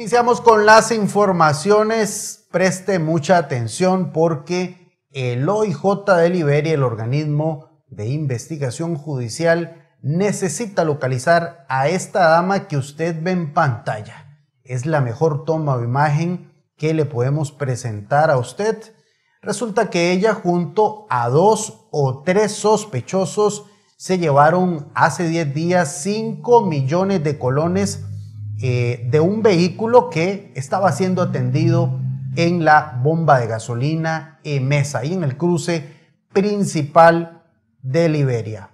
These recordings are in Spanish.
Iniciamos con las informaciones. Preste mucha atención porque el OIJ de Liberia, el organismo de investigación judicial, necesita localizar a esta dama que usted ve en pantalla. Es la mejor toma o imagen que le podemos presentar a usted. Resulta que ella junto a dos o tres sospechosos se llevaron hace 10 días 5 millones de colones eh, de un vehículo que estaba siendo atendido en la bomba de gasolina Mesa y en el cruce principal de Liberia.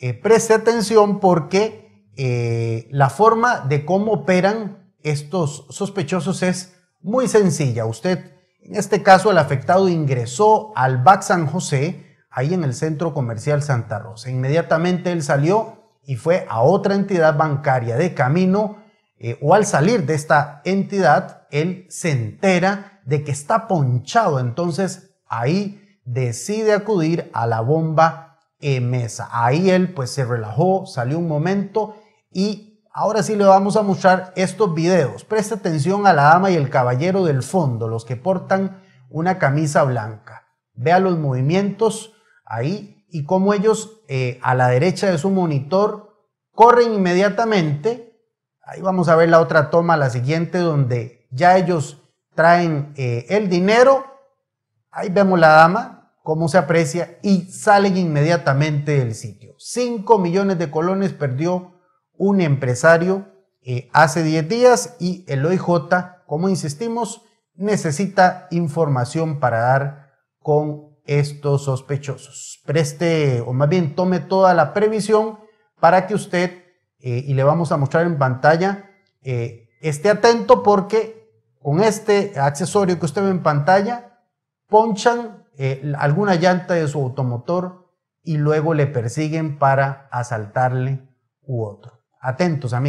Eh, preste atención porque eh, la forma de cómo operan estos sospechosos es muy sencilla. Usted, en este caso, el afectado ingresó al BAC San José, ahí en el centro comercial Santa Rosa. Inmediatamente él salió y fue a otra entidad bancaria de camino eh, o al salir de esta entidad, él se entera de que está ponchado. Entonces ahí decide acudir a la bomba en mesa. Ahí él pues se relajó, salió un momento y ahora sí le vamos a mostrar estos videos. Presta atención a la dama y el caballero del fondo, los que portan una camisa blanca. Vea los movimientos ahí y cómo ellos eh, a la derecha de su monitor corren inmediatamente Ahí vamos a ver la otra toma, la siguiente, donde ya ellos traen eh, el dinero. Ahí vemos la dama, cómo se aprecia, y salen inmediatamente del sitio. 5 millones de colones perdió un empresario eh, hace 10 días y el OIJ, como insistimos, necesita información para dar con estos sospechosos. Preste, o más bien tome toda la previsión para que usted eh, y le vamos a mostrar en pantalla. Eh, esté atento porque con este accesorio que usted ve en pantalla, ponchan eh, alguna llanta de su automotor y luego le persiguen para asaltarle u otro. Atentos, amigos.